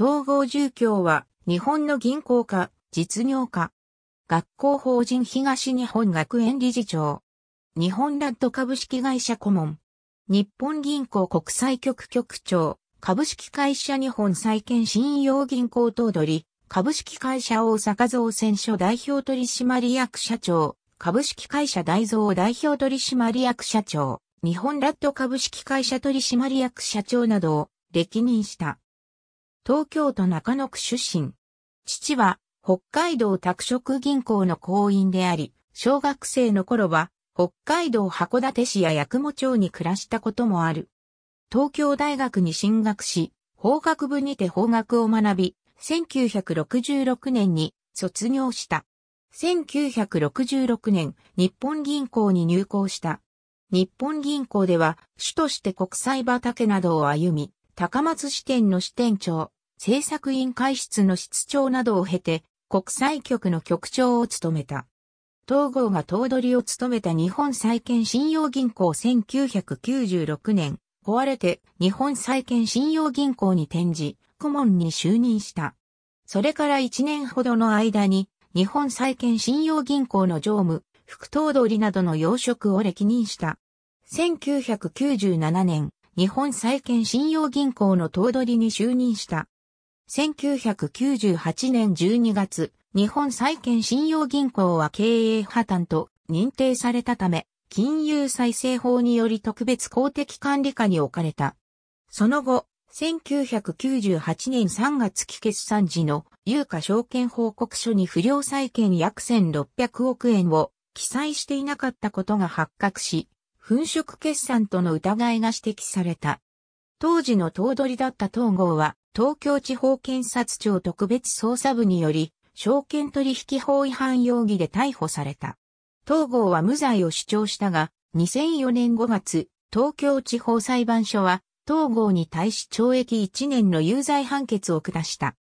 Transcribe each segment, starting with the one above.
統合住居は日本の銀行家、実業家、学校法人東日本学園理事長、日本ラッド株式会社顧問、日本銀行国際局局長、株式会社日本債券信用銀行頭取、株式会社大阪造船所代表取締役社長、株式会社大蔵代表取締役社長、日本ラッド株式会社取締役社長などを歴任した。東京都中野区出身。父は、北海道拓殖銀行の行員であり、小学生の頃は、北海道函館市や八雲町に暮らしたこともある。東京大学に進学し、法学部にて法学を学び、1966年に卒業した。1966年、日本銀行に入行した。日本銀行では、主として国際畑などを歩み、高松支店の支店長、制作委員会室の室長などを経て、国際局の局長を務めた。東郷が頭取を務めた日本債券信用銀行1996年、壊れて日本債券信用銀行に転じ、顧問に就任した。それから1年ほどの間に、日本債券信用銀行の常務、副頭取などの要職を歴任した。1997年、日本債券信用銀行の頭取に就任した。1998年12月、日本債券信用銀行は経営破綻と認定されたため、金融再生法により特別公的管理下に置かれた。その後、1998年3月期決算時の有価証券報告書に不良債券約1600億円を記載していなかったことが発覚し、粉飾決算との疑いが指摘された。当時の頭取だった東郷は、東京地方検察庁特別捜査部により、証券取引法違反容疑で逮捕された。東郷は無罪を主張したが、2004年5月、東京地方裁判所は、東郷に対し懲役1年の有罪判決を下した。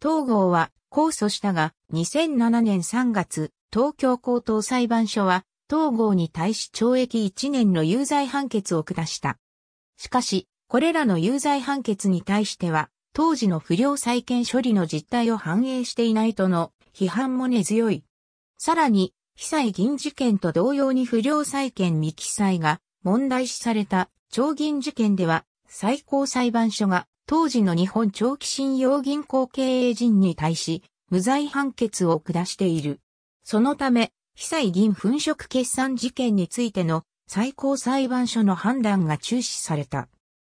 東郷は控訴したが、2007年3月、東京高等裁判所は、東郷に対し懲役1年の有罪判決を下した。しかし、これらの有罪判決に対しては、当時の不良債権処理の実態を反映していないとの批判も根強い。さらに、被災銀事件と同様に不良債権未記載が問題視された長銀事件では最高裁判所が当時の日本長期信用銀行経営陣に対し無罪判決を下している。そのため、被災銀粉飾決算事件についての最高裁判所の判断が中止された。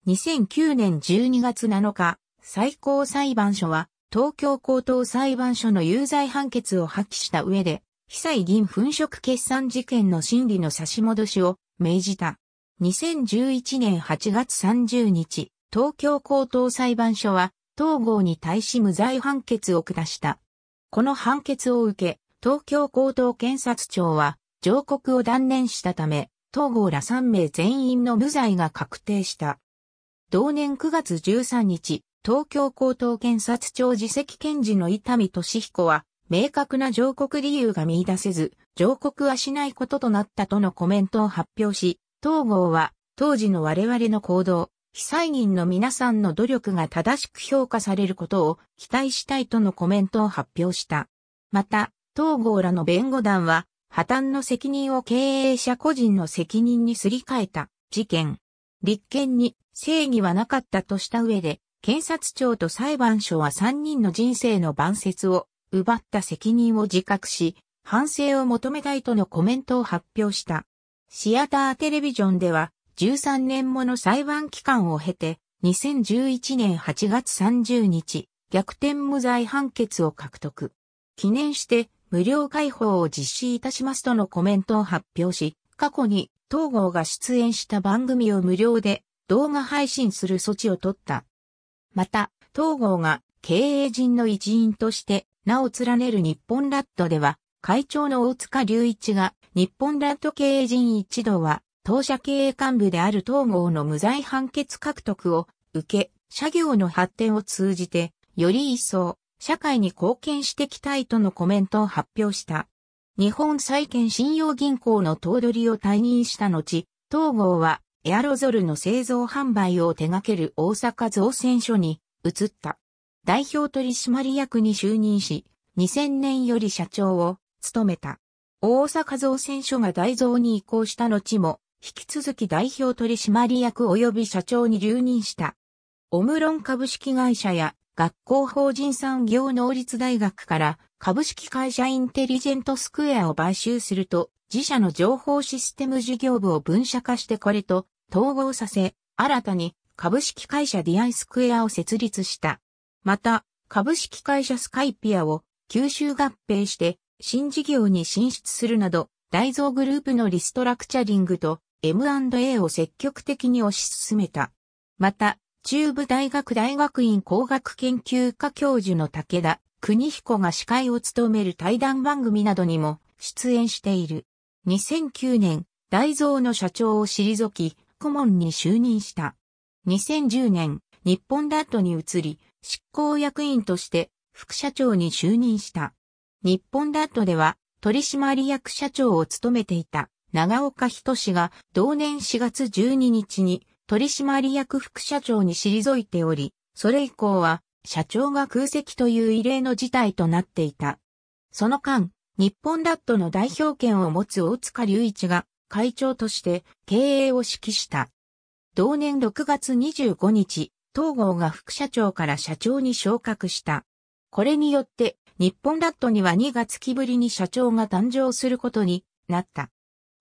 2009年12月7日、最高裁判所は、東京高等裁判所の有罪判決を破棄した上で、被災銀粉飾決算事件の審理の差し戻しを命じた。2011年8月30日、東京高等裁判所は、東郷に対し無罪判決を下した。この判決を受け、東京高等検察庁は、上告を断念したため、東郷ら3名全員の無罪が確定した。同年9月13日、東京高等検察庁次席検事の伊丹俊彦は、明確な上告理由が見出せず、上告はしないこととなったとのコメントを発表し、東郷は、当時の我々の行動、被災人の皆さんの努力が正しく評価されることを期待したいとのコメントを発表した。また、東郷らの弁護団は、破綻の責任を経営者個人の責任にすり替えた事件。立件に正義はなかったとした上で、検察庁と裁判所は3人の人生の晩節を奪った責任を自覚し、反省を求めたいとのコメントを発表した。シアターテレビジョンでは13年もの裁判期間を経て2011年8月30日逆転無罪判決を獲得。記念して無料開放を実施いたしますとのコメントを発表し、過去に東郷が出演した番組を無料で動画配信する措置を取った。また、東郷が経営陣の一員として名を連ねる日本ラットでは、会長の大塚隆一が、日本ラット経営陣一同は、当社経営幹部である東郷の無罪判決獲得を受け、社業の発展を通じて、より一層、社会に貢献してきたいとのコメントを発表した。日本債券信用銀行の頭取を退任した後、東郷はエアロゾルの製造販売を手掛ける大阪造船所に移った。代表取締役に就任し、2000年より社長を務めた。大阪造船所が大造に移行した後も、引き続き代表取締役及び社長に留任した。オムロン株式会社や学校法人産業能率大学から株式会社インテリジェントスクエアを買収すると自社の情報システム事業部を分社化してこれと統合させ、新たに株式会社 DI スクエアを設立した。また、株式会社スカイピアを吸収合併して新事業に進出するなど、大蔵グループのリストラクチャリングと M&A を積極的に推し進めた。また、中部大学大学院工学研究科教授の武田邦彦が司会を務める対談番組などにも出演している。2009年、大蔵の社長を退き、顧問に就任した。2010年、日本ダットに移り、執行役員として副社長に就任した。日本ダットでは取締役社長を務めていた長岡人氏が同年4月12日に取締役副社長に退いており、それ以降は社長が空席という異例の事態となっていた。その間、日本ダットの代表権を持つ大塚隆一が会長として経営を指揮した。同年6月25日、東郷が副社長から社長に昇格した。これによって、日本ラットには2月期ぶりに社長が誕生することになった。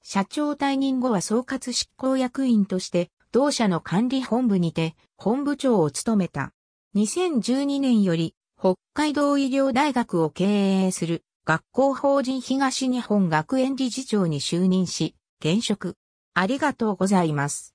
社長退任後は総括執行役員として、同社の管理本部にて本部長を務めた。2012年より北海道医療大学を経営する学校法人東日本学園理事長に就任し、現職。ありがとうございます。